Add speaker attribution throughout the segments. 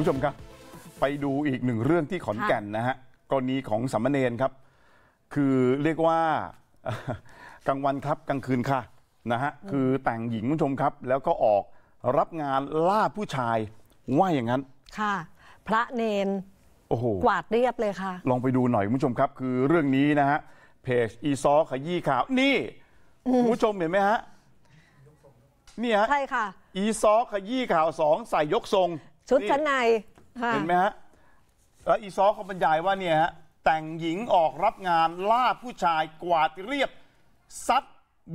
Speaker 1: ผู้ชมครับไปดูอีกหนึ่งเรื่องที่ ขอนแก่น นะฮะกรณีของสัมมเนรครับ คือเรียกว่ากลางวันครับกลางคืนค่ะนะฮะคือแต่งหญิงผู้ชมครับ แล้วก็ออกรับงานล่าผู้ชาย ว่าอย่างนั้นค่ะพระเนนโอ้โหกวาดเรียบเลยค่ะ ลองไปดูหน่อยผู้ชมครับ คือเรื่องนี้นะฮะเพจอีซอขยี้ข่าวนี่ผู้ชมเห็นไหมฮะนี่ฮะใช่ค่ะอีซอขยี้ข่าวสองใส่ยกทรงชุดชั้นในเห็นไหมฮะ แล้วอีซอเขาบรรยายว่าเนี่ยฮะแต่งหญิงออกรับงานล่าผู้ชายกวาดเรียบซัด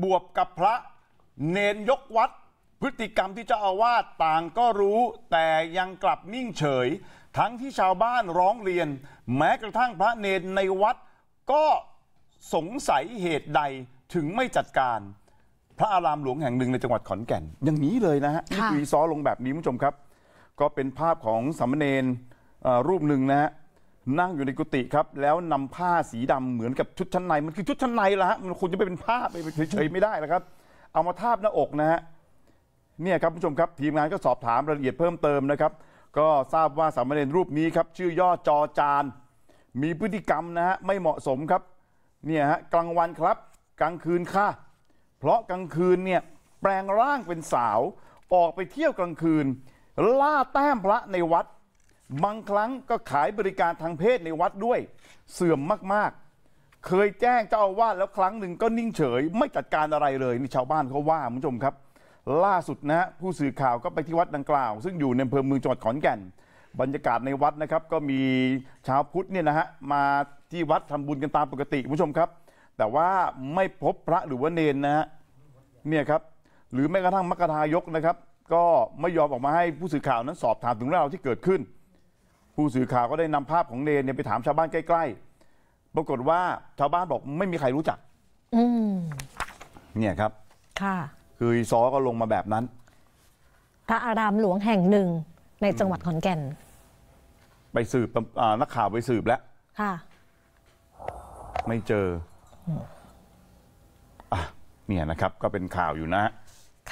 Speaker 1: บวบกับพระเนนยกวัดพฤติกรรมที่เจ้าอาวาสต่างก็รู้แต่ยังกลับนิ่งเฉย ทั้งที่ชาวบ้านร้องเรียน แม้กระทั่งพระเนนในวัดก็สงสัยเหตุใดถึงไม่จัดการ พระอารามหลวงแห่งหนึ่งในจังหวัดขอนแก่น อย่างนี้เลยนะฮะนี่คือซอลงแบบนี้ผู้ชมครับก็เป็นภาพของสามเณรรูปหนึ่งนะฮะนั่งอยู่ในกุฏิครับ แล้วนำผ้าสีดำเหมือนกับชุดชั้นใน มันคือชุดชั้นในละฮะมันคุณจะไปเป็นผ้าไปเฉยๆไม่ได้แล้วครับ เอามาทาบหน้าอกนะฮะเนี่ยครับผู้ชมครับทีมงานก็สอบถามรายละเอียดเพิ่มเติมนะครับ ก็ทราบว่าสามเณรรูปนี้ครับชื่อย่อจอจานมีพฤติกรรมนะฮะไม่เหมาะสมครับเนี่ยฮะกลางวันครับกลางคืนค่ะ เพราะกลางคืนเนี่ยแปลงร่างเป็นสาว ออกไปเที่ยวกลางคืนล่าแต้มพระในวัด บางครั้งก็ขายบริการทางเพศในวัดด้วย เสื่อมมากๆ เคยแจ้งเจ้าอาวาสแล้วครั้งหนึ่งก็นิ่งเฉยไม่จัดการอะไรเลยนี่ชาวบ้านเขาว่าคุณผู้ชมครับ ล่าสุดนะ ผู้สื่อข่าวก็ไปที่วัดดังกล่าว ซึ่งอยู่ในอำเภอเมืองจังหวัดขอนแก่นบรรยากาศในวัดนะครับ ก็มีชาวพุทธเนี่ยนะฮะมาที่วัดทำบุญกันตามปกติคุณผู้ชมครับ แต่ว่าไม่พบพระหรือว่าเนนนะฮะเนี่ยครับ หรือแม้กระทั่งมรรทายกนะครับก็ไม่ยอมออกมาให้ผู้สื่อข่าวนั้นสอบถามถึงเรื่องราวที่เกิดขึ้น ผู้สื่อข่าวก็ได้นำภาพของเนรเนี่ยไปถามชาวบ้านใกล้ๆ ปรากฏว่าชาวบ้านบอกไม่มีใครรู้จักเนี่ยครับ ค่ะ คือซอก็ลงมาแบบนั้น พระอารามหลวงแห่งหนึ่งในจังหวัดขอนแก่น ไปสืบนักข่าวไปสืบแล้ว ค่ะ ไม่เจอ อ่ะ เนี่ยนะครับ ก็เป็นข่าวอยู่นะฮะ